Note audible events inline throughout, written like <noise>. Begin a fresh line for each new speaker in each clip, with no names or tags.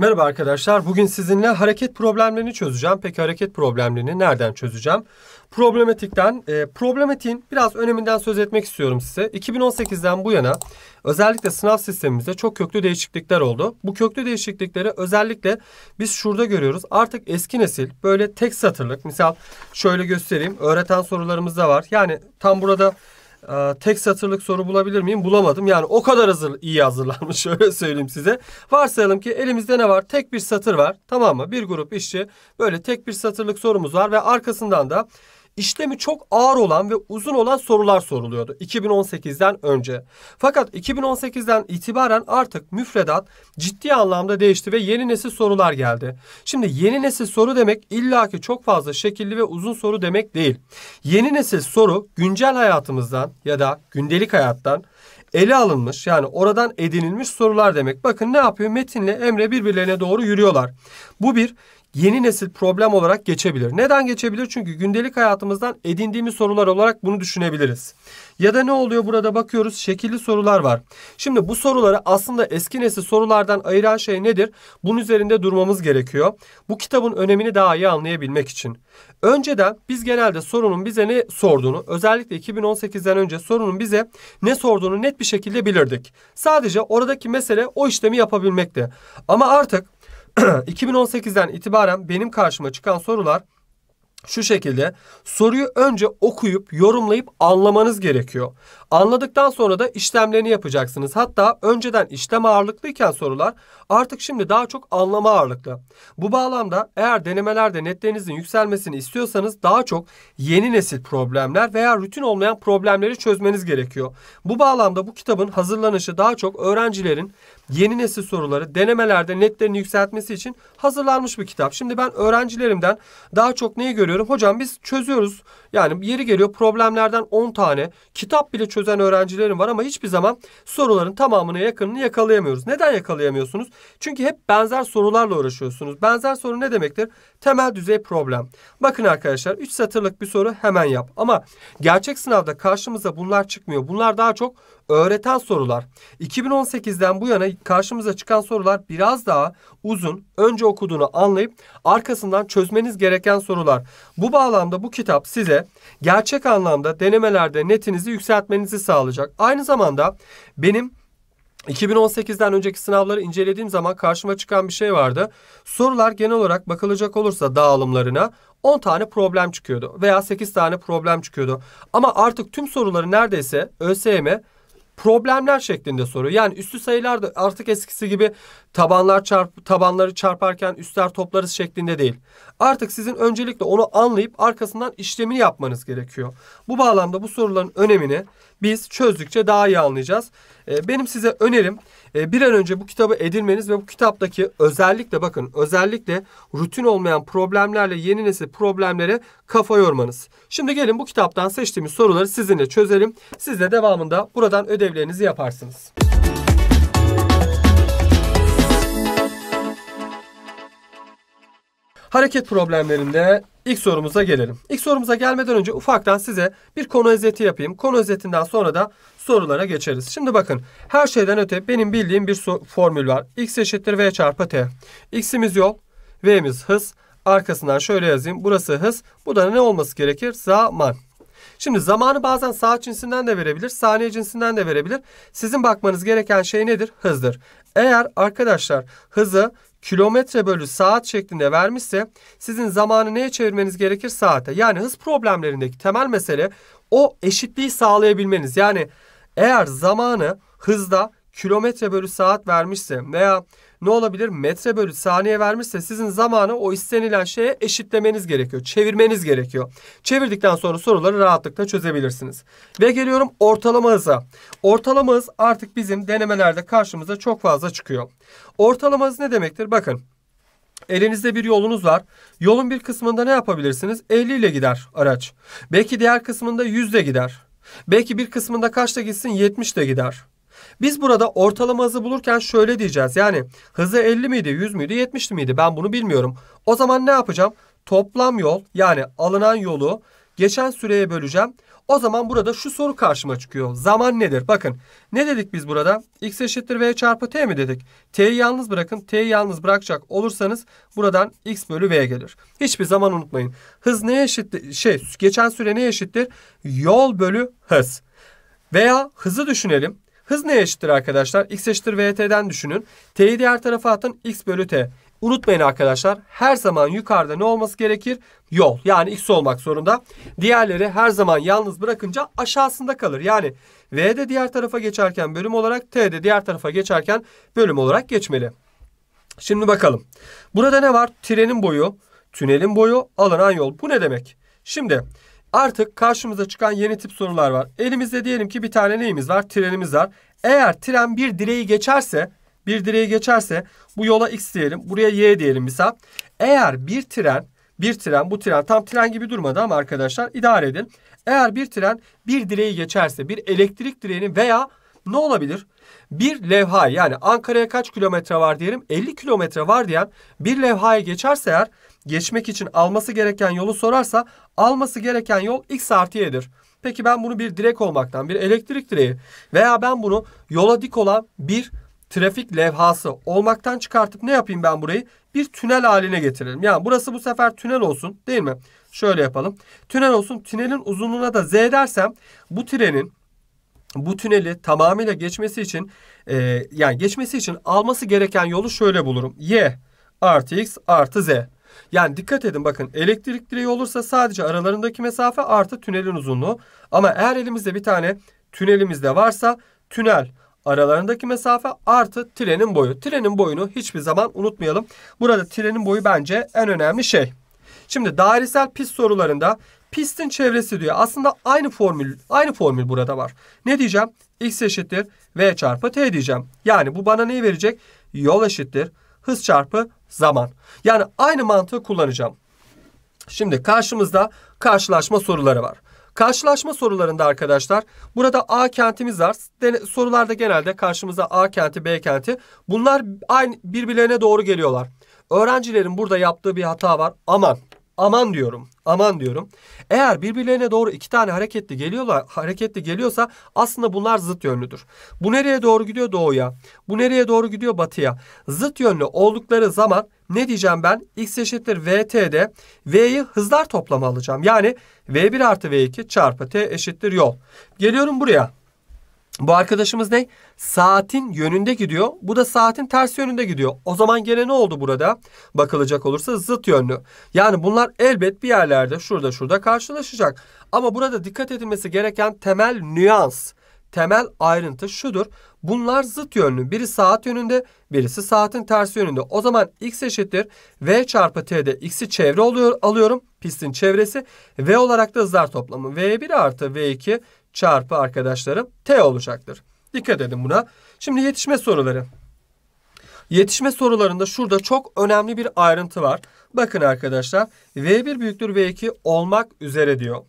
Merhaba arkadaşlar. Bugün sizinle hareket problemlerini çözeceğim. Peki hareket problemlerini nereden çözeceğim? Problematikten, e, problematiğin biraz öneminden söz etmek istiyorum size. 2018'den bu yana özellikle sınav sistemimizde çok köklü değişiklikler oldu. Bu köklü değişiklikleri özellikle biz şurada görüyoruz. Artık eski nesil böyle tek satırlık, misal şöyle göstereyim. Öğreten sorularımız da var. Yani tam burada ee, tek satırlık soru bulabilir miyim? Bulamadım. Yani o kadar hazır, iyi hazırlanmış <laughs> öyle söyleyeyim size. Varsayalım ki elimizde ne var? Tek bir satır var. Tamam mı? Bir grup işçi böyle tek bir satırlık sorumuz var ve arkasından da işlemi çok ağır olan ve uzun olan sorular soruluyordu 2018'den önce. Fakat 2018'den itibaren artık müfredat ciddi anlamda değişti ve yeni nesil sorular geldi. Şimdi yeni nesil soru demek illaki çok fazla şekilli ve uzun soru demek değil. Yeni nesil soru güncel hayatımızdan ya da gündelik hayattan ele alınmış yani oradan edinilmiş sorular demek. Bakın ne yapıyor? Metinle Emre birbirlerine doğru yürüyorlar. Bu bir yeni nesil problem olarak geçebilir. Neden geçebilir? Çünkü gündelik hayatımızdan edindiğimiz sorular olarak bunu düşünebiliriz. Ya da ne oluyor burada bakıyoruz şekilli sorular var. Şimdi bu soruları aslında eski nesil sorulardan ayıran şey nedir? Bunun üzerinde durmamız gerekiyor. Bu kitabın önemini daha iyi anlayabilmek için. Önceden biz genelde sorunun bize ne sorduğunu özellikle 2018'den önce sorunun bize ne sorduğunu net bir şekilde bilirdik. Sadece oradaki mesele o işlemi yapabilmekti. Ama artık 2018'den <clears throat> itibaren benim karşıma çıkan sorular şu şekilde soruyu önce okuyup yorumlayıp anlamanız gerekiyor. Anladıktan sonra da işlemlerini yapacaksınız. Hatta önceden işlem ağırlıklıyken sorular artık şimdi daha çok anlama ağırlıklı. Bu bağlamda eğer denemelerde netlerinizin yükselmesini istiyorsanız daha çok yeni nesil problemler veya rutin olmayan problemleri çözmeniz gerekiyor. Bu bağlamda bu kitabın hazırlanışı daha çok öğrencilerin yeni nesil soruları denemelerde netlerini yükseltmesi için hazırlanmış bir kitap. Şimdi ben öğrencilerimden daha çok neyi görüyorum? söylüyorum. Hocam biz çözüyoruz. Yani yeri geliyor problemlerden 10 tane kitap bile çözen öğrencilerim var ama hiçbir zaman soruların tamamını yakınını yakalayamıyoruz. Neden yakalayamıyorsunuz? Çünkü hep benzer sorularla uğraşıyorsunuz. Benzer soru ne demektir? Temel düzey problem. Bakın arkadaşlar 3 satırlık bir soru hemen yap. Ama gerçek sınavda karşımıza bunlar çıkmıyor. Bunlar daha çok öğreten sorular. 2018'den bu yana karşımıza çıkan sorular biraz daha uzun. Önce okuduğunu anlayıp arkasından çözmeniz gereken sorular. Bu bağlamda bu kitap size gerçek anlamda denemelerde netinizi yükseltmenizi sağlayacak. Aynı zamanda benim 2018'den önceki sınavları incelediğim zaman karşıma çıkan bir şey vardı. Sorular genel olarak bakılacak olursa dağılımlarına 10 tane problem çıkıyordu veya 8 tane problem çıkıyordu. Ama artık tüm soruları neredeyse ÖSYM'e problemler şeklinde soruyor. Yani üstü sayılar da artık eskisi gibi tabanlar çarp tabanları çarparken üstler toplarız şeklinde değil. Artık sizin öncelikle onu anlayıp arkasından işlemini yapmanız gerekiyor. Bu bağlamda bu soruların önemini biz çözdükçe daha iyi anlayacağız. Ee, benim size önerim ee, bir an önce bu kitabı edinmeniz ve bu kitaptaki özellikle bakın özellikle rutin olmayan problemlerle yeni nesil problemlere kafa yormanız. Şimdi gelin bu kitaptan seçtiğimiz soruları sizinle çözelim. Siz de devamında buradan ödevlerinizi yaparsınız. Hareket problemlerinde ilk sorumuza gelelim. İlk sorumuza gelmeden önce ufaktan size bir konu özeti yapayım. Konu özetinden sonra da sorulara geçeriz. Şimdi bakın her şeyden öte benim bildiğim bir formül var. X eşittir V çarpı T. X'imiz yol, V'miz hız. Arkasından şöyle yazayım. Burası hız. Bu da ne olması gerekir? Zaman. Şimdi zamanı bazen saat cinsinden de verebilir, saniye cinsinden de verebilir. Sizin bakmanız gereken şey nedir? Hızdır. Eğer arkadaşlar hızı kilometre bölü saat şeklinde vermişse sizin zamanı neye çevirmeniz gerekir? Saate. Yani hız problemlerindeki temel mesele o eşitliği sağlayabilmeniz. Yani eğer zamanı hızda kilometre bölü saat vermişse veya ne olabilir? Metre bölü saniye vermişse sizin zamanı o istenilen şeye eşitlemeniz gerekiyor. Çevirmeniz gerekiyor. Çevirdikten sonra soruları rahatlıkla çözebilirsiniz. Ve geliyorum ortalama hıza. Ortalama hız artık bizim denemelerde karşımıza çok fazla çıkıyor. Ortalama hız ne demektir? Bakın Elinizde bir yolunuz var. Yolun bir kısmında ne yapabilirsiniz? 50 ile gider araç. Belki diğer kısmında 100 ile gider. Belki bir kısmında kaçta gitsin? 70 de gider. Biz burada ortalama hızı bulurken şöyle diyeceğiz. Yani hızı 50 miydi, 100 müydü, 70 miydi? Ben bunu bilmiyorum. O zaman ne yapacağım? Toplam yol yani alınan yolu geçen süreye böleceğim. O zaman burada şu soru karşıma çıkıyor. Zaman nedir? Bakın ne dedik biz burada? X eşittir V çarpı T mi dedik? T'yi yalnız bırakın. T'yi yalnız bırakacak olursanız buradan X bölü V gelir. Hiçbir zaman unutmayın. Hız neye eşittir? Şey geçen süre neye eşittir? Yol bölü hız. Veya hızı düşünelim. Hız neye eşittir arkadaşlar? X eşittir VT'den düşünün. T'yi diğer tarafa atın. X bölü T. Unutmayın arkadaşlar her zaman yukarıda ne olması gerekir? Yol yani x olmak zorunda. Diğerleri her zaman yalnız bırakınca aşağısında kalır. Yani v de diğer tarafa geçerken bölüm olarak t de diğer tarafa geçerken bölüm olarak geçmeli. Şimdi bakalım. Burada ne var? Trenin boyu, tünelin boyu, alınan yol. Bu ne demek? Şimdi Artık karşımıza çıkan yeni tip sorular var. Elimizde diyelim ki bir tane neyimiz var? Trenimiz var. Eğer tren bir direği geçerse, bir direği geçerse bu yola x diyelim, buraya y diyelim misal. Eğer bir tren, bir tren, bu tren tam tren gibi durmadı ama arkadaşlar idare edin. Eğer bir tren bir direği geçerse, bir elektrik direğini veya ne olabilir? Bir levha yani Ankara'ya kaç kilometre var diyelim 50 kilometre var diyen bir levhayı geçerse eğer geçmek için alması gereken yolu sorarsa alması gereken yol x artı y'dir. Peki ben bunu bir direk olmaktan bir elektrik direği veya ben bunu yola dik olan bir trafik levhası olmaktan çıkartıp ne yapayım ben burayı? Bir tünel haline getirelim. Yani burası bu sefer tünel olsun değil mi? Şöyle yapalım. Tünel olsun. Tünelin uzunluğuna da z dersem bu trenin bu tüneli tamamıyla geçmesi için e, yani geçmesi için alması gereken yolu şöyle bulurum. Y artı x artı z. Yani dikkat edin bakın elektrik direği olursa sadece aralarındaki mesafe artı tünelin uzunluğu. Ama eğer elimizde bir tane tünelimizde varsa tünel aralarındaki mesafe artı trenin boyu. Trenin boyunu hiçbir zaman unutmayalım. Burada trenin boyu bence en önemli şey. Şimdi dairesel pist sorularında pistin çevresi diyor. Aslında aynı formül aynı formül burada var. Ne diyeceğim? X eşittir V çarpı T diyeceğim. Yani bu bana neyi verecek? Yol eşittir hız çarpı zaman. Yani aynı mantığı kullanacağım. Şimdi karşımızda karşılaşma soruları var. Karşılaşma sorularında arkadaşlar burada A kentimiz var. Sorularda genelde karşımıza A kenti, B kenti. Bunlar aynı birbirlerine doğru geliyorlar. Öğrencilerin burada yaptığı bir hata var. Aman aman diyorum. Aman diyorum. Eğer birbirlerine doğru iki tane hareketli geliyorlar, hareketli geliyorsa aslında bunlar zıt yönlüdür. Bu nereye doğru gidiyor? Doğuya. Bu nereye doğru gidiyor? Batıya. Zıt yönlü oldukları zaman ne diyeceğim ben? X eşittir VT'de V'yi hızlar toplamı alacağım. Yani V1 artı V2 çarpı T eşittir yol. Geliyorum buraya. Bu arkadaşımız ne? Saatin yönünde gidiyor. Bu da saatin ters yönünde gidiyor. O zaman gene ne oldu burada? Bakılacak olursa zıt yönlü. Yani bunlar elbet bir yerlerde şurada şurada karşılaşacak. Ama burada dikkat edilmesi gereken temel nüans, temel ayrıntı şudur. Bunlar zıt yönlü. Biri saat yönünde, birisi saatin ters yönünde. O zaman x eşittir v çarpı t'de x'i çevre oluyor, alıyorum. Pistin çevresi v olarak da hızlar toplamı. v1 artı v2 çarpı arkadaşlarım T olacaktır. Dikkat edin buna. Şimdi yetişme soruları. Yetişme sorularında şurada çok önemli bir ayrıntı var. Bakın arkadaşlar V1 büyüktür V2 olmak üzere diyor.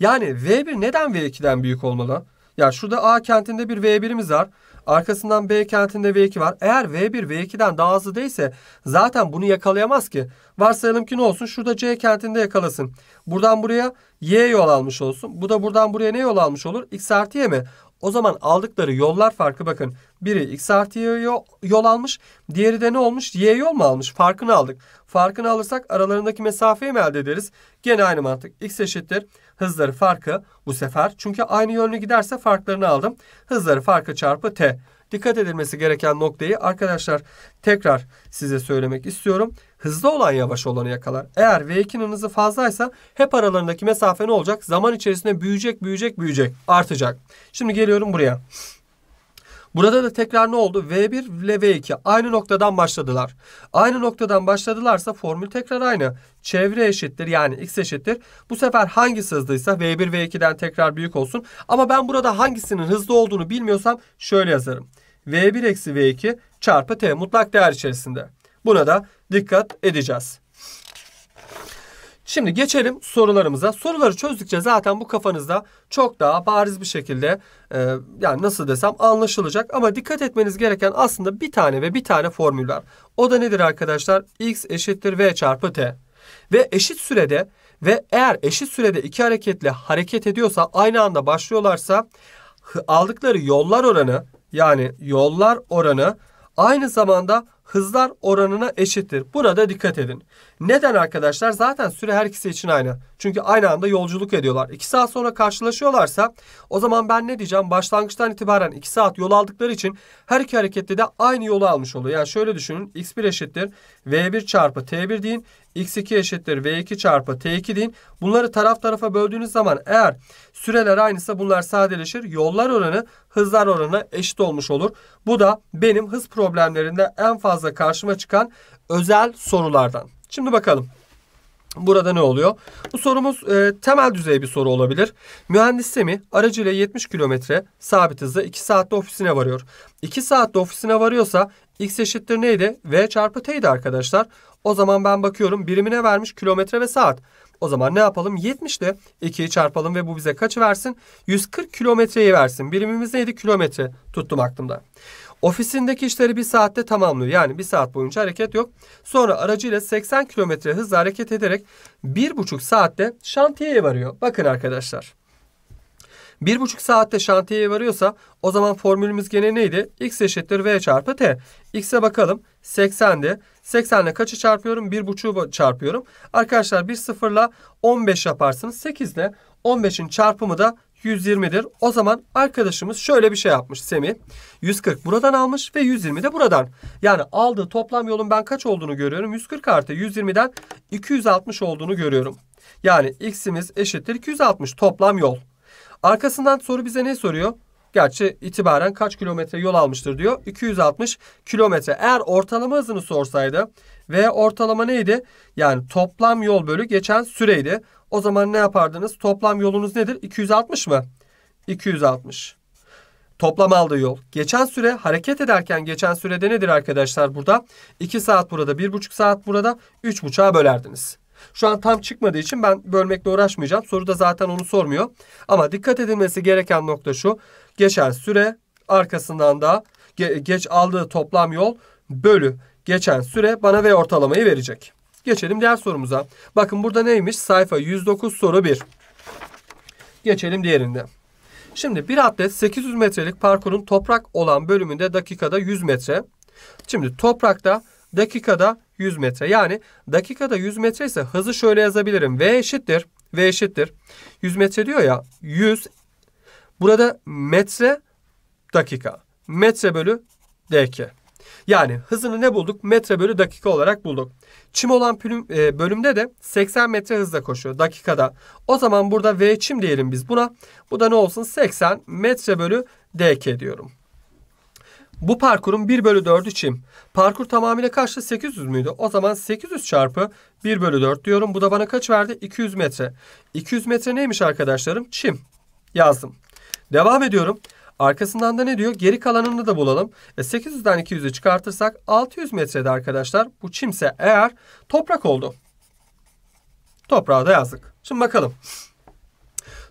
Yani V1 neden V2'den büyük olmalı? Ya şurada A kentinde bir V1'imiz var. Arkasından B kentinde V2 var. Eğer V1 V2'den daha hızlı değilse zaten bunu yakalayamaz ki. Varsayalım ki ne olsun? Şurada C kentinde yakalasın. Buradan buraya y yol almış olsun. Bu da buradan buraya ne yol almış olur? x artı y mi? O zaman aldıkları yollar farkı bakın. Biri x artı y yol, almış. Diğeri de ne olmuş? Y yol mu almış? Farkını aldık. Farkını alırsak aralarındaki mesafeyi mi elde ederiz? Gene aynı mantık. x eşittir. Hızları farkı bu sefer. Çünkü aynı yönlü giderse farklarını aldım. Hızları farkı çarpı t. Dikkat edilmesi gereken noktayı arkadaşlar tekrar size söylemek istiyorum. Hızlı olan yavaş olanı yakalar. Eğer V2'nin hızı fazlaysa hep aralarındaki mesafe ne olacak? Zaman içerisinde büyüyecek, büyüyecek, büyüyecek. Artacak. Şimdi geliyorum buraya. Burada da tekrar ne oldu? V1 ile V2 aynı noktadan başladılar. Aynı noktadan başladılarsa formül tekrar aynı. Çevre eşittir yani x eşittir. Bu sefer hangi hızlıysa V1 V2'den tekrar büyük olsun. Ama ben burada hangisinin hızlı olduğunu bilmiyorsam şöyle yazarım. V1 eksi V2 çarpı T mutlak değer içerisinde. Buna da dikkat edeceğiz. Şimdi geçelim sorularımıza. Soruları çözdükçe zaten bu kafanızda çok daha bariz bir şekilde e, yani nasıl desem anlaşılacak. Ama dikkat etmeniz gereken aslında bir tane ve bir tane formül var. O da nedir arkadaşlar? X eşittir V çarpı T. Ve eşit sürede ve eğer eşit sürede iki hareketle hareket ediyorsa aynı anda başlıyorlarsa aldıkları yollar oranı yani yollar oranı aynı zamanda hızlar oranına eşittir. Burada dikkat edin. Neden arkadaşlar? Zaten süre her için aynı. Çünkü aynı anda yolculuk ediyorlar. 2 saat sonra karşılaşıyorlarsa o zaman ben ne diyeceğim? Başlangıçtan itibaren 2 saat yol aldıkları için her iki harekette de aynı yolu almış oluyor. Yani şöyle düşünün. X1 eşittir. V1 çarpı T1 deyin x2 eşittir v2 çarpı t2 deyin. Bunları taraf tarafa böldüğünüz zaman eğer süreler aynıysa bunlar sadeleşir. Yollar oranı hızlar oranına eşit olmuş olur. Bu da benim hız problemlerinde en fazla karşıma çıkan özel sorulardan. Şimdi bakalım. Burada ne oluyor? Bu sorumuz e, temel düzey bir soru olabilir. Mühendis Semi aracıyla 70 kilometre sabit hızla 2 saatte ofisine varıyor. 2 saatte ofisine varıyorsa x eşittir neydi? V çarpı t'ydi arkadaşlar. O zaman ben bakıyorum birimine vermiş kilometre ve saat. O zaman ne yapalım? 70 ile 2'yi çarpalım ve bu bize kaçı versin? 140 kilometreyi versin. Birimimiz neydi? Kilometre tuttum aklımda. Ofisindeki işleri bir saatte tamamlıyor. Yani bir saat boyunca hareket yok. Sonra aracıyla 80 kilometre hızla hareket ederek bir buçuk saatte şantiyeye varıyor. Bakın arkadaşlar. Bir buçuk saatte şantiyeye varıyorsa o zaman formülümüz gene neydi? X eşittir V çarpı T. X'e bakalım. 80'di. 80 ile kaçı çarpıyorum? Bir 1,5'u çarpıyorum. Arkadaşlar bir sıfırla 15 yaparsınız. 8 ile 15'in çarpımı da 120'dir. O zaman arkadaşımız şöyle bir şey yapmış Semih. 140 buradan almış ve 120 de buradan. Yani aldığı toplam yolun ben kaç olduğunu görüyorum. 140 artı 120'den 260 olduğunu görüyorum. Yani x'imiz eşittir 260 toplam yol. Arkasından soru bize ne soruyor? Gerçi itibaren kaç kilometre yol almıştır diyor. 260 kilometre. Eğer ortalama hızını sorsaydı ve ortalama neydi? Yani toplam yol bölü geçen süreydi. O zaman ne yapardınız? Toplam yolunuz nedir? 260 mı? 260. Toplam aldığı yol. Geçen süre hareket ederken geçen sürede nedir arkadaşlar burada? 2 saat burada, 1,5 saat burada, 3,5'a bölerdiniz. Şu an tam çıkmadığı için ben bölmekle uğraşmayacağım. Soru da zaten onu sormuyor. Ama dikkat edilmesi gereken nokta şu geçen süre arkasından da ge geç aldığı toplam yol bölü geçen süre bana V ortalamayı verecek. Geçelim diğer sorumuza. Bakın burada neymiş? Sayfa 109 soru 1. Geçelim diğerinde. Şimdi bir atlet 800 metrelik parkurun toprak olan bölümünde dakikada 100 metre. Şimdi toprakta dakikada 100 metre. Yani dakikada 100 metre ise hızı şöyle yazabilirim. V eşittir. V eşittir. 100 metre diyor ya 100 Burada metre dakika. Metre bölü dk. Yani hızını ne bulduk? Metre bölü dakika olarak bulduk. Çim olan e, bölümde de 80 metre hızla koşuyor dakikada. O zaman burada V çim diyelim biz buna. Bu da ne olsun? 80 metre bölü dk diyorum. Bu parkurun 1 bölü 4'ü çim. Parkur tamamıyla kaçtı? 800 müydü? O zaman 800 çarpı 1 bölü 4 diyorum. Bu da bana kaç verdi? 200 metre. 200 metre neymiş arkadaşlarım? Çim. Yazdım. Devam ediyorum. Arkasından da ne diyor? Geri kalanını da bulalım. E 800'den 200'ü çıkartırsak 600 metrede arkadaşlar bu çimse eğer toprak oldu. toprağa da yazdık. Şimdi bakalım.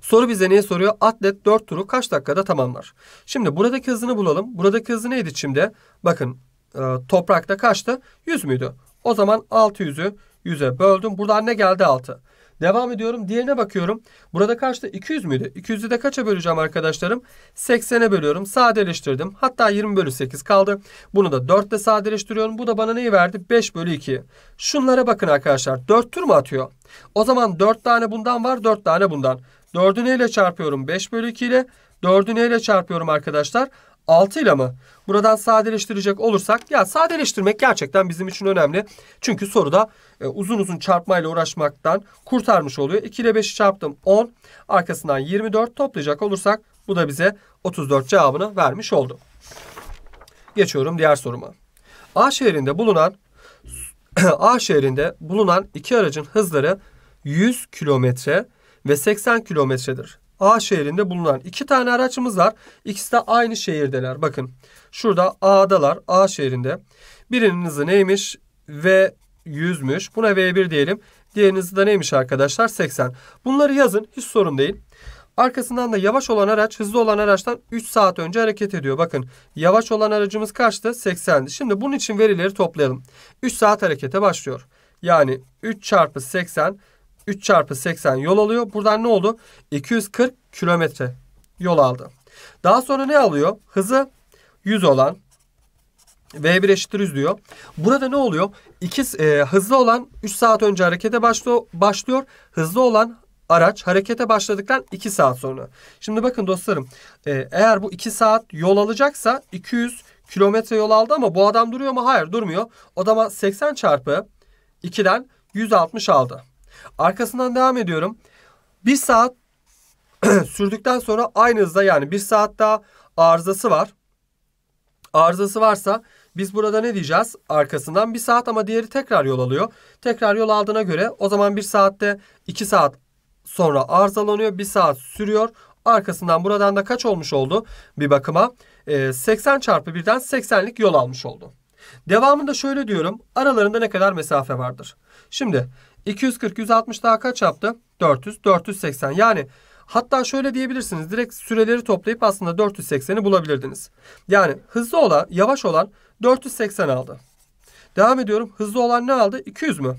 Soru bize neyi soruyor? Atlet 4 turu kaç dakikada tamamlar? Şimdi buradaki hızını bulalım. Buradaki hızı neydi Şimdi Bakın e, toprakta kaçtı? 100 müydü? O zaman 600'ü 100'e böldüm. Buradan ne geldi? 6. Devam ediyorum. Diğerine bakıyorum. Burada kaçtı? 200 müydü? 200'ü de kaça böleceğim arkadaşlarım? 80'e bölüyorum. Sadeleştirdim. Hatta 20 bölü 8 kaldı. Bunu da 4 ile sadeleştiriyorum. Bu da bana neyi verdi? 5 bölü 2. Şunlara bakın arkadaşlar. 4 tur mu atıyor? O zaman 4 tane bundan var. 4 tane bundan. 4'ü neyle çarpıyorum? 5 bölü 2 ile. 4'ü neyle çarpıyorum arkadaşlar? 6 ile mi? Buradan sadeleştirecek olursak ya sadeleştirmek gerçekten bizim için önemli. Çünkü soruda e, uzun uzun çarpmayla uğraşmaktan kurtarmış oluyor. 2 ile 5'i çarptım 10 arkasından 24 toplayacak olursak bu da bize 34 cevabını vermiş oldu. Geçiyorum diğer soruma. A şehrinde bulunan <clears throat> A şehrinde bulunan iki aracın hızları 100 kilometre ve 80 kilometredir. A şehrinde bulunan iki tane araçımız var. İkisi de aynı şehirdeler. Bakın şurada A'dalar. A şehrinde. Birinin hızı neymiş? V100'müş. Buna V1 diyelim. Diğerinin hızı da neymiş arkadaşlar? 80. Bunları yazın. Hiç sorun değil. Arkasından da yavaş olan araç hızlı olan araçtan 3 saat önce hareket ediyor. Bakın yavaş olan aracımız kaçtı? 80'di. Şimdi bunun için verileri toplayalım. 3 saat harekete başlıyor. Yani 3 çarpı 80 3 çarpı 80 yol alıyor. Buradan ne oldu? 240 kilometre yol aldı. Daha sonra ne alıyor? Hızı 100 olan V1 eşittir 100 diyor. Burada ne oluyor? İki, e, hızlı olan 3 saat önce harekete başlıyor. Hızlı olan araç harekete başladıktan 2 saat sonra. Şimdi bakın dostlarım e, eğer bu 2 saat yol alacaksa 200 kilometre yol aldı ama bu adam duruyor mu? Hayır durmuyor. O zaman 80 çarpı 2'den 160 aldı. Arkasından devam ediyorum. Bir saat <clears throat> sürdükten sonra aynı hızda yani bir saat daha arızası var. Arızası varsa biz burada ne diyeceğiz? Arkasından bir saat ama diğeri tekrar yol alıyor. Tekrar yol aldığına göre o zaman bir saatte iki saat sonra arızalanıyor. Bir saat sürüyor. Arkasından buradan da kaç olmuş oldu? Bir bakıma 80 e, çarpı birden 80'lik yol almış oldu. Devamında şöyle diyorum. Aralarında ne kadar mesafe vardır? Şimdi 240, 160 daha kaç yaptı? 400, 480. Yani hatta şöyle diyebilirsiniz. Direkt süreleri toplayıp aslında 480'i bulabilirdiniz. Yani hızlı olan, yavaş olan 480 aldı. Devam ediyorum. Hızlı olan ne aldı? 200 mü?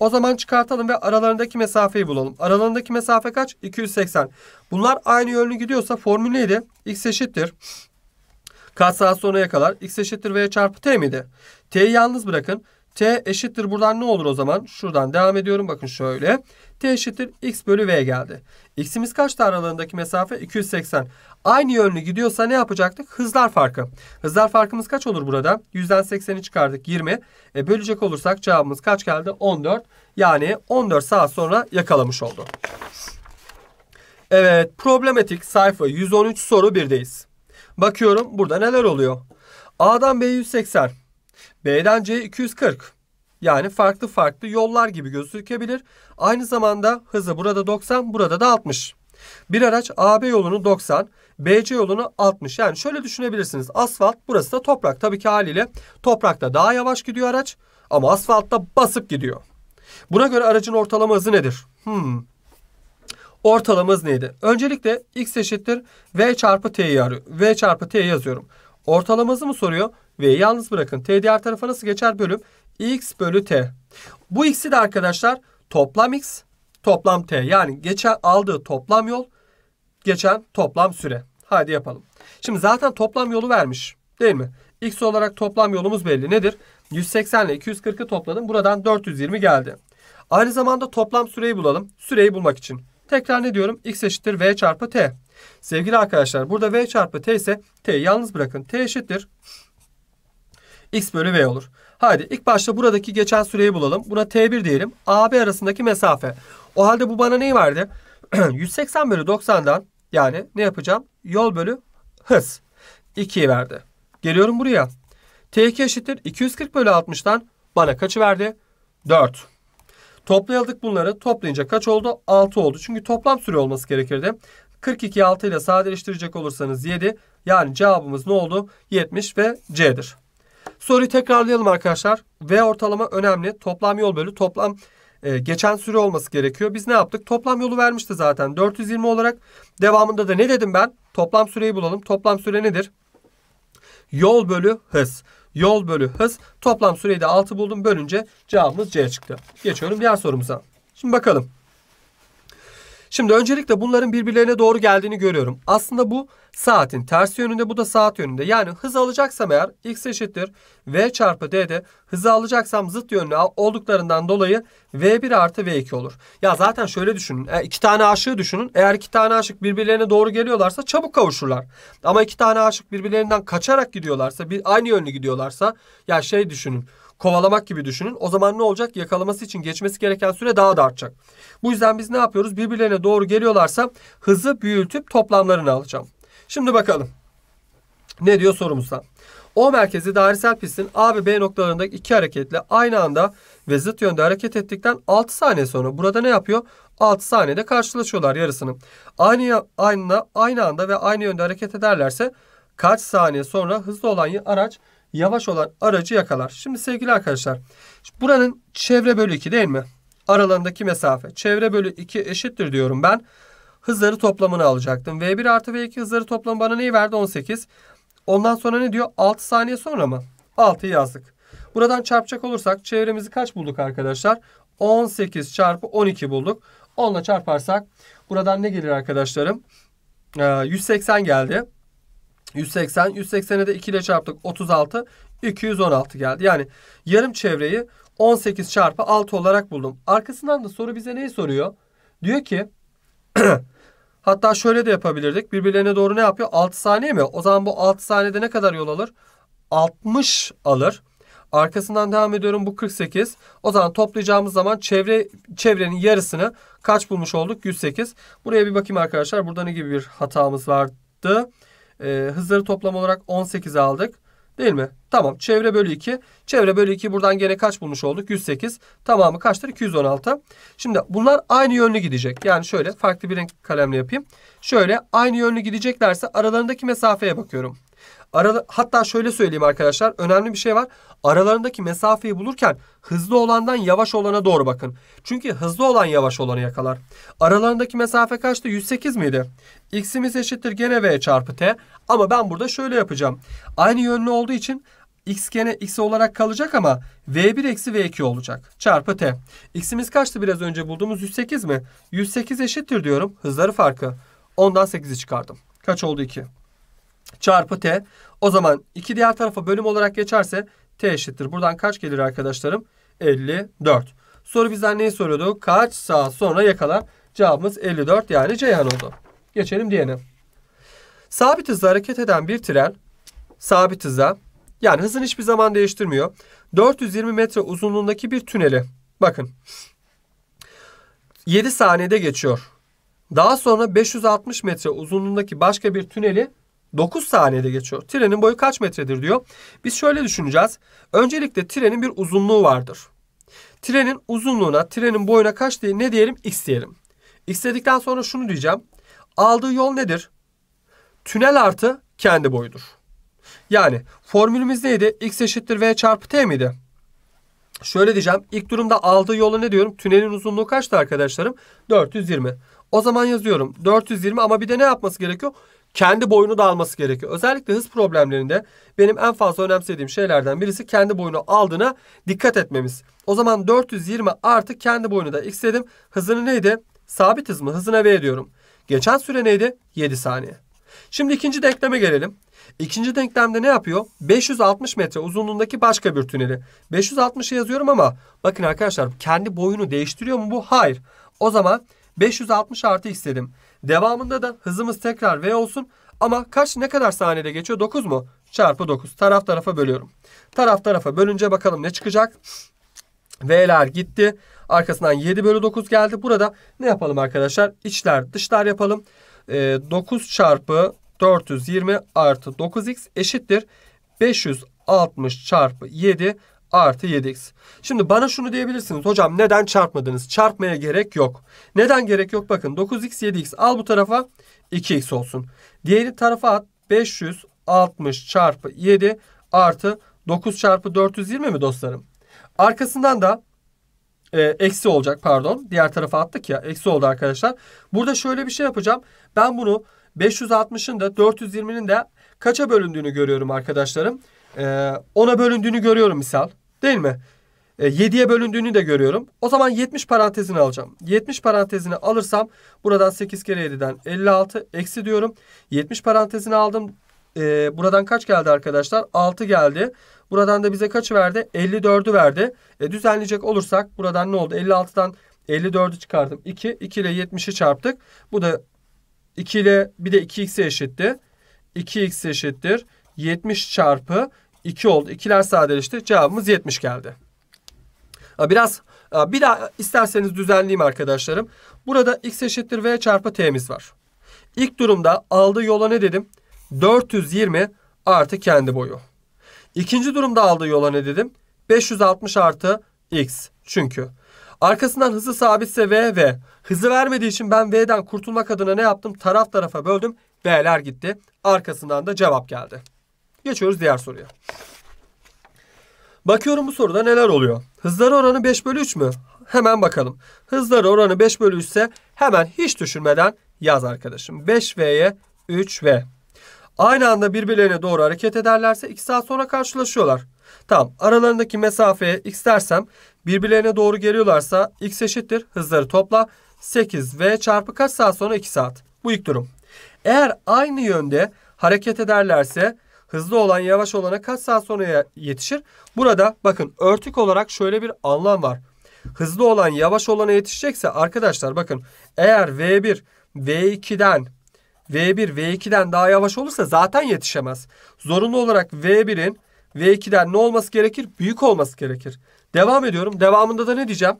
O zaman çıkartalım ve aralarındaki mesafeyi bulalım. Aralarındaki mesafe kaç? 280. Bunlar aynı yönlü gidiyorsa formül neydi? X eşittir. Kaç saat sonra yakalar? X eşittir V çarpı T miydi? T'yi yalnız bırakın. T eşittir buradan ne olur o zaman? Şuradan devam ediyorum. Bakın şöyle. T eşittir x bölü v geldi. X'imiz kaçtı aralarındaki mesafe? 280. Aynı yönlü gidiyorsa ne yapacaktık? Hızlar farkı. Hızlar farkımız kaç olur burada? 100'den 80'i çıkardık 20. E, bölecek olursak cevabımız kaç geldi? 14. Yani 14 saat sonra yakalamış oldu. Evet problematik sayfa 113 soru 1'deyiz. Bakıyorum burada neler oluyor? A'dan B 180. B'den C 240. Yani farklı farklı yollar gibi gözükebilir. Aynı zamanda hızı burada 90, burada da 60. Bir araç AB yolunu 90, BC yolunu 60. Yani şöyle düşünebilirsiniz. Asfalt burası da toprak. Tabii ki haliyle toprakta daha yavaş gidiyor araç ama asfaltta basıp gidiyor. Buna göre aracın ortalama hızı nedir? Hmm. Ortalama hız neydi? Öncelikle x eşittir v çarpı t'yi arıyor. V çarpı t'yi yazıyorum. Ortalama hızı mı soruyor? V'yi yalnız bırakın. T diğer tarafa nasıl geçer? Bölüm. X bölü T. Bu X'i de arkadaşlar toplam X toplam T. Yani geçen aldığı toplam yol geçen toplam süre. Hadi yapalım. Şimdi zaten toplam yolu vermiş. Değil mi? X olarak toplam yolumuz belli. Nedir? 180 ile 240'ı topladım. Buradan 420 geldi. Aynı zamanda toplam süreyi bulalım. Süreyi bulmak için. Tekrar ne diyorum? X eşittir V çarpı T. Sevgili arkadaşlar burada V çarpı T ise t yalnız bırakın. T eşittir x bölü v olur. Haydi ilk başta buradaki geçen süreyi bulalım. Buna t1 diyelim. AB arasındaki mesafe. O halde bu bana neyi verdi? 180 <clears throat> bölü 90'dan yani ne yapacağım? Yol bölü hız. 2'yi verdi. Geliyorum buraya. T2 eşittir 240 bölü 60'dan bana kaçı verdi? 4. Toplayalık bunları. Toplayınca kaç oldu? 6 oldu. Çünkü toplam süre olması gerekirdi. 42'yi 6 ile sadeleştirecek olursanız 7. Yani cevabımız ne oldu? 70 ve C'dir. Soruyu tekrarlayalım arkadaşlar. V ortalama önemli. Toplam yol bölü toplam e, geçen süre olması gerekiyor. Biz ne yaptık? Toplam yolu vermişti zaten 420 olarak. Devamında da ne dedim ben? Toplam süreyi bulalım. Toplam süre nedir? Yol bölü hız. Yol bölü hız. Toplam süreyi de 6 buldum. Bölünce cevabımız C çıktı. Geçiyorum diğer sorumuza. Şimdi bakalım. Şimdi öncelikle bunların birbirlerine doğru geldiğini görüyorum. Aslında bu saatin ters yönünde bu da saat yönünde. Yani hız alacaksam eğer x eşittir v çarpı d'de hızı alacaksam zıt yönlü olduklarından dolayı v1 artı v2 olur. Ya zaten şöyle düşünün. E, iki tane aşığı düşünün. Eğer iki tane aşık birbirlerine doğru geliyorlarsa çabuk kavuşurlar. Ama iki tane aşık birbirlerinden kaçarak gidiyorlarsa bir aynı yönlü gidiyorlarsa ya şey düşünün kovalamak gibi düşünün. O zaman ne olacak? Yakalaması için geçmesi gereken süre daha da artacak. Bu yüzden biz ne yapıyoruz? Birbirlerine doğru geliyorlarsa hızı büyütüp toplamlarını alacağım. Şimdi bakalım. Ne diyor sorumuzda? O merkezi dairesel pistin A ve B noktalarındaki iki hareketle aynı anda ve zıt yönde hareket ettikten 6 saniye sonra burada ne yapıyor? 6 saniyede karşılaşıyorlar yarısını. Aynı, aynı, aynı anda ve aynı yönde hareket ederlerse kaç saniye sonra hızlı olan araç yavaş olan aracı yakalar. Şimdi sevgili arkadaşlar buranın çevre bölü 2 değil mi? Aralarındaki mesafe. Çevre bölü 2 eşittir diyorum ben. Hızları toplamını alacaktım. V1 artı V2 hızları toplamı bana neyi verdi? 18. Ondan sonra ne diyor? 6 saniye sonra mı? 6'yı yazdık. Buradan çarpacak olursak çevremizi kaç bulduk arkadaşlar? 18 çarpı 12 bulduk. 10 çarparsak buradan ne gelir arkadaşlarım? Ee, 180 geldi. 180. 180'e de 2 ile çarptık. 36. 216 geldi. Yani yarım çevreyi 18 çarpı 6 olarak buldum. Arkasından da soru bize neyi soruyor? Diyor ki <clears throat> hatta şöyle de yapabilirdik. Birbirlerine doğru ne yapıyor? 6 saniye mi? O zaman bu 6 saniyede ne kadar yol alır? 60 alır. Arkasından devam ediyorum. Bu 48. O zaman toplayacağımız zaman çevre çevrenin yarısını kaç bulmuş olduk? 108. Buraya bir bakayım arkadaşlar. Burada ne gibi bir hatamız vardı? E, hızları toplam olarak 18 aldık. Değil mi? Tamam. Çevre bölü 2. Çevre bölü 2 buradan gene kaç bulmuş olduk? 108. Tamamı kaçtır? 216. Şimdi bunlar aynı yönlü gidecek. Yani şöyle farklı bir renk kalemle yapayım. Şöyle aynı yönlü gideceklerse aralarındaki mesafeye bakıyorum. Arada, hatta şöyle söyleyeyim arkadaşlar önemli bir şey var. Aralarındaki mesafeyi bulurken hızlı olandan yavaş olana doğru bakın. Çünkü hızlı olan yavaş olanı yakalar. Aralarındaki mesafe kaçtı? 108 miydi? X'imiz eşittir gene V çarpı T. Ama ben burada şöyle yapacağım. Aynı yönlü olduğu için x gene x olarak kalacak ama v1 eksi v2 olacak. Çarpı t. x'imiz kaçtı biraz önce bulduğumuz 108 mi? 108 eşittir diyorum. Hızları farkı. Ondan 8'i çıkardım. Kaç oldu 2? çarpı t. O zaman iki diğer tarafa bölüm olarak geçerse t eşittir. Buradan kaç gelir arkadaşlarım? 54. Soru bizden neyi soruyordu? Kaç saat sonra yakala? Cevabımız 54 yani Ceyhan oldu. Geçelim diğerine. Sabit hızla hareket eden bir tren sabit hızla yani hızını hiçbir zaman değiştirmiyor. 420 metre uzunluğundaki bir tüneli bakın 7 saniyede geçiyor. Daha sonra 560 metre uzunluğundaki başka bir tüneli 9 saniyede geçiyor. Trenin boyu kaç metredir diyor. Biz şöyle düşüneceğiz. Öncelikle trenin bir uzunluğu vardır. Trenin uzunluğuna, trenin boyuna kaç diye ne diyelim? X diyelim. X dedikten sonra şunu diyeceğim. Aldığı yol nedir? Tünel artı kendi boyudur. Yani formülümüz neydi? X eşittir V çarpı T miydi? Şöyle diyeceğim. İlk durumda aldığı yolu ne diyorum? Tünelin uzunluğu kaçtı arkadaşlarım? 420. O zaman yazıyorum. 420 ama bir de ne yapması gerekiyor? kendi boyunu da alması gerekiyor. Özellikle hız problemlerinde benim en fazla önemsediğim şeylerden birisi kendi boyunu aldığına dikkat etmemiz. O zaman 420 artı kendi boyunu da x dedim. Hızını neydi? Sabit hız mı? Hızına v diyorum. Geçen süre neydi? 7 saniye. Şimdi ikinci denkleme gelelim. İkinci denklemde ne yapıyor? 560 metre uzunluğundaki başka bir tüneli. 560'ı yazıyorum ama bakın arkadaşlar kendi boyunu değiştiriyor mu bu? Hayır. O zaman 560 artı x dedim. Devamında da hızımız tekrar V olsun. Ama kaç ne kadar saniyede geçiyor? 9 mu? Çarpı 9. Taraf tarafa bölüyorum. Taraf tarafa bölünce bakalım ne çıkacak? V'ler gitti. Arkasından 7 bölü 9 geldi. Burada ne yapalım arkadaşlar? İçler dışlar yapalım. E, ee, 9 çarpı 420 artı 9x eşittir. 560 çarpı 7 artı 7x. Şimdi bana şunu diyebilirsiniz. Hocam neden çarpmadınız? Çarpmaya gerek yok. Neden gerek yok? Bakın 9x 7x al bu tarafa 2x olsun. Diğeri tarafa at 560 çarpı 7 artı 9 çarpı 420 mi dostlarım? Arkasından da e, eksi olacak pardon. Diğer tarafa attık ya eksi oldu arkadaşlar. Burada şöyle bir şey yapacağım. Ben bunu 560'ın da 420'nin de kaça bölündüğünü görüyorum arkadaşlarım. Ee, ona bölündüğünü görüyorum misal. Değil mi? E, 7'ye bölündüğünü de görüyorum. O zaman 70 parantezini alacağım. 70 parantezini alırsam buradan 8 kere 7'den 56 eksi diyorum. 70 parantezini aldım. E, buradan kaç geldi arkadaşlar? 6 geldi. Buradan da bize kaçı verdi? 54'ü verdi. E, düzenleyecek olursak buradan ne oldu? 56'dan 54'ü çıkardım. 2, 2 ile 70'i çarptık. Bu da 2 ile bir de 2x'e eşitti. 2x eşittir. 70 çarpı 2 oldu. İkiler sadeleşti. Cevabımız 70 geldi. Biraz bir daha isterseniz düzenleyeyim arkadaşlarım. Burada x eşittir v çarpı t'miz var. İlk durumda aldığı yola ne dedim? 420 artı kendi boyu. İkinci durumda aldığı yola ne dedim? 560 artı x. Çünkü arkasından hızı sabitse v ve Hızı vermediği için ben v'den kurtulmak adına ne yaptım? Taraf tarafa böldüm. V'ler gitti. Arkasından da cevap geldi. Geçiyoruz diğer soruya. Bakıyorum bu soruda neler oluyor. Hızları oranı 5 bölü 3 mü? Hemen bakalım. Hızları oranı 5 bölü 3 ise hemen hiç düşünmeden yaz arkadaşım. 5V'ye 3V. Aynı anda birbirlerine doğru hareket ederlerse 2 saat sonra karşılaşıyorlar. Tamam aralarındaki mesafeye x dersem birbirlerine doğru geliyorlarsa x eşittir hızları topla 8V çarpı kaç saat sonra 2 saat. Bu ilk durum. Eğer aynı yönde hareket ederlerse Hızlı olan yavaş olana kaç saat sonra yetişir? Burada bakın örtük olarak şöyle bir anlam var. Hızlı olan yavaş olana yetişecekse arkadaşlar bakın eğer V1 V2'den V1 V2'den daha yavaş olursa zaten yetişemez. Zorunlu olarak V1'in V2'den ne olması gerekir? Büyük olması gerekir. Devam ediyorum. Devamında da ne diyeceğim?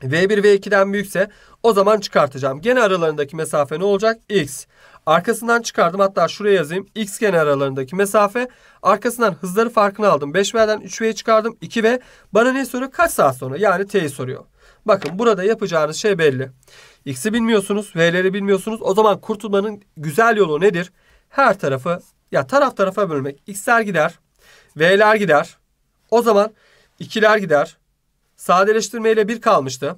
V1 V2'den büyükse o zaman çıkartacağım. Gene aralarındaki mesafe ne olacak? X. Arkasından çıkardım hatta şuraya yazayım. X kenar aralarındaki mesafe. Arkasından hızları farkını aldım. 5V'den 3V'ye çıkardım. 2V. Bana ne soruyor? Kaç saat sonra? Yani T'yi soruyor. Bakın burada yapacağınız şey belli. X'i bilmiyorsunuz. V'leri bilmiyorsunuz. O zaman kurtulmanın güzel yolu nedir? Her tarafı ya taraf tarafa bölmek. X'ler gider. V'ler gider. O zaman 2'ler gider. Sadeleştirmeyle 1 kalmıştı.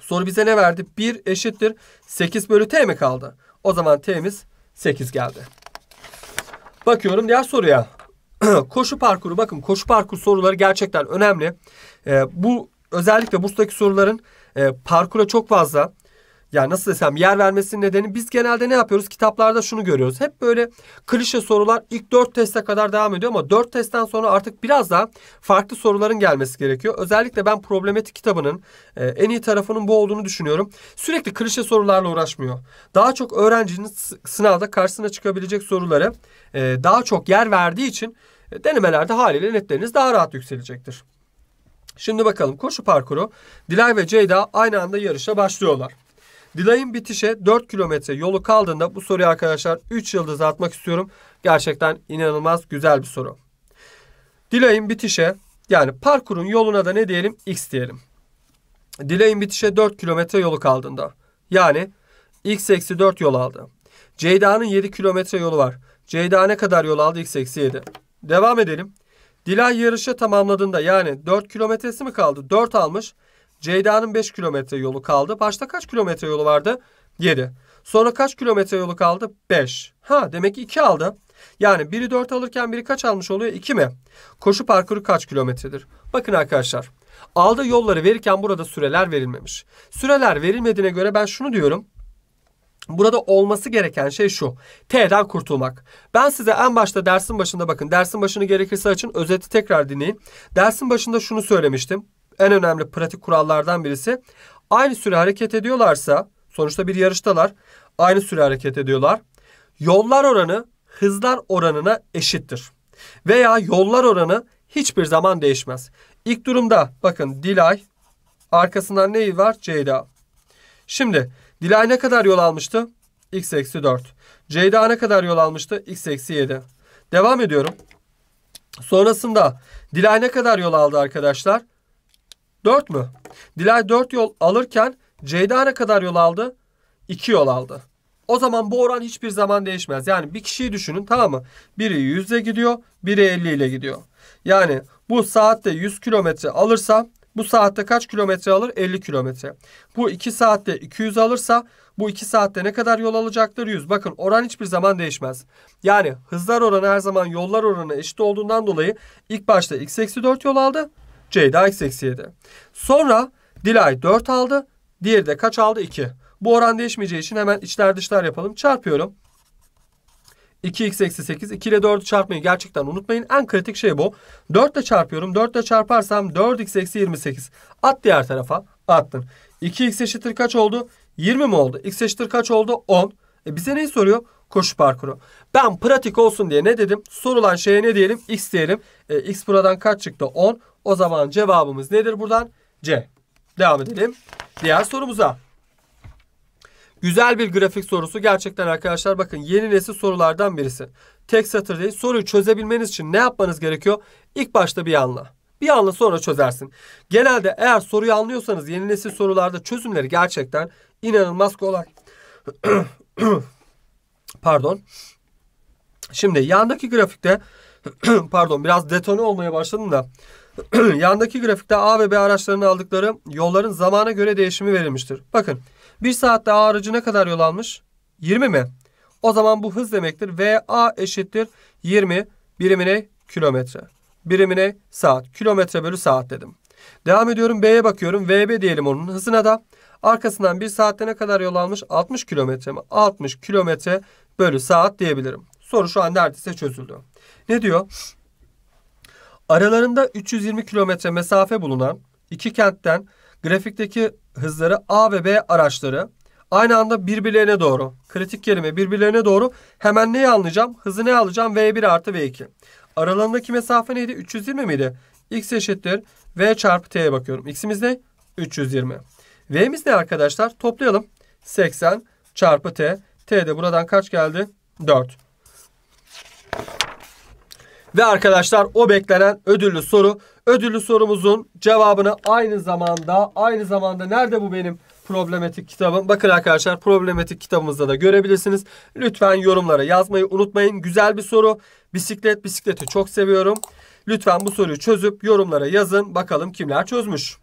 Soru bize ne verdi? 1 eşittir 8 bölü t mi kaldı? O zaman T'miz 8 geldi. Bakıyorum diğer soruya. <clears throat> koşu parkuru bakın koşu parkur soruları gerçekten önemli. E, bu özellikle buradaki soruların e, parkura çok fazla ya nasıl desem yer vermesinin nedeni biz genelde ne yapıyoruz? Kitaplarda şunu görüyoruz. Hep böyle klişe sorular ilk dört teste kadar devam ediyor ama dört testten sonra artık biraz daha farklı soruların gelmesi gerekiyor. Özellikle ben problematik kitabının e, en iyi tarafının bu olduğunu düşünüyorum. Sürekli klişe sorularla uğraşmıyor. Daha çok öğrencinin sınavda karşısına çıkabilecek soruları e, daha çok yer verdiği için e, denemelerde haliyle netleriniz daha rahat yükselecektir. Şimdi bakalım koşu parkuru Dilay ve Ceyda aynı anda yarışa başlıyorlar. Dilay'ın bitişe 4 kilometre yolu kaldığında bu soruyu arkadaşlar 3 yıldız atmak istiyorum. Gerçekten inanılmaz güzel bir soru. Dilay'ın bitişe yani parkurun yoluna da ne diyelim x diyelim. Dilay'ın bitişe 4 kilometre yolu kaldığında yani x eksi 4 yol aldı. Ceyda'nın 7 kilometre yolu var. Ceyda ne kadar yol aldı? X eksi 7. Devam edelim. Dilay yarışı tamamladığında yani 4 kilometresi mi kaldı? 4 almış. Ceyda'nın 5 kilometre yolu kaldı. Başta kaç kilometre yolu vardı? 7. Sonra kaç kilometre yolu kaldı? 5. Ha demek ki 2 aldı. Yani biri 4 alırken biri kaç almış oluyor? 2 mi? Koşu parkuru kaç kilometredir? Bakın arkadaşlar. Aldığı yolları verirken burada süreler verilmemiş. Süreler verilmediğine göre ben şunu diyorum. Burada olması gereken şey şu. T'den kurtulmak. Ben size en başta dersin başında bakın. Dersin başını gerekirse açın. Özeti tekrar dinleyin. Dersin başında şunu söylemiştim en önemli pratik kurallardan birisi. Aynı süre hareket ediyorlarsa sonuçta bir yarıştalar. Aynı süre hareket ediyorlar. Yollar oranı hızlar oranına eşittir. Veya yollar oranı hiçbir zaman değişmez. İlk durumda bakın Dilay arkasından neyi var? Ceyda. Şimdi Dilay ne kadar yol almıştı? X eksi 4. Ceyda ne kadar yol almıştı? X eksi 7. Devam ediyorum. Sonrasında Dilay ne kadar yol aldı arkadaşlar? 4 mü? Dilay 4 yol alırken Ceyda ne kadar yol aldı? 2 yol aldı. O zaman bu oran hiçbir zaman değişmez. Yani bir kişiyi düşünün tamam mı? Biri 100 ile gidiyor, biri 50 ile gidiyor. Yani bu saatte 100 kilometre alırsa bu saatte kaç kilometre alır? 50 kilometre. Bu 2 saatte 200 alırsa bu 2 saatte ne kadar yol alacaktır? 100. Bakın oran hiçbir zaman değişmez. Yani hızlar oranı her zaman yollar oranı eşit olduğundan dolayı ilk başta x eksi 4 yol aldı. C'de x eksi 7. Sonra Dilay 4 aldı. Diğeri de kaç aldı? 2. Bu oran değişmeyeceği için hemen içler dışlar yapalım. Çarpıyorum. 2x eksi 8. 2 ile 4'ü çarpmayı gerçekten unutmayın. En kritik şey bu. 4 ile çarpıyorum. 4 ile çarparsam 4x eksi 28. At diğer tarafa. Attın. 2x eşittir kaç oldu? 20 mi oldu? x eşittir kaç oldu? 10. E bize neyi soruyor? Koşu parkuru. Ben pratik olsun diye ne dedim? Sorulan şeye ne diyelim? X diyelim. E, X buradan kaç çıktı? 10. O zaman cevabımız nedir buradan? C. Devam edelim. Diğer sorumuza. Güzel bir grafik sorusu. Gerçekten arkadaşlar bakın yeni nesil sorulardan birisi. Tek satır değil. Soruyu çözebilmeniz için ne yapmanız gerekiyor? İlk başta bir anla. Bir anla sonra çözersin. Genelde eğer soruyu anlıyorsanız yeni nesil sorularda çözümleri gerçekten inanılmaz kolay. <clears throat> <clears throat> Pardon. Şimdi yandaki grafikte <clears throat> pardon biraz detone olmaya başladım da <clears throat> yandaki grafikte A ve B araçlarını aldıkları yolların zamana göre değişimi verilmiştir. Bakın bir saatte A aracı ne kadar yol almış? 20 mi? O zaman bu hız demektir. Ve A eşittir 20 birimine kilometre. Birimine saat. Kilometre bölü saat dedim. Devam ediyorum B'ye bakıyorum. VB diyelim onun hızına da. Arkasından bir saatte ne kadar yol almış? 60 kilometre mi? 60 kilometre bölü saat diyebilirim. Soru şu an neredeyse çözüldü. Ne diyor? Aralarında 320 kilometre mesafe bulunan iki kentten grafikteki hızları A ve B araçları aynı anda birbirlerine doğru. Kritik kelime birbirlerine doğru. Hemen neyi anlayacağım? Hızı ne alacağım? V1 artı V2. Aralarındaki mesafe neydi? 320 miydi? X eşittir V çarpı T'ye bakıyorum. X'imiz ne? 320. V'miz ne arkadaşlar? Toplayalım. 80 çarpı T. T de buradan kaç geldi? 4. Ve arkadaşlar o beklenen ödüllü soru. Ödüllü sorumuzun cevabını aynı zamanda aynı zamanda nerede bu benim problematik kitabım? Bakın arkadaşlar problematik kitabımızda da görebilirsiniz. Lütfen yorumlara yazmayı unutmayın. Güzel bir soru. Bisiklet bisikleti çok seviyorum. Lütfen bu soruyu çözüp yorumlara yazın. Bakalım kimler çözmüş.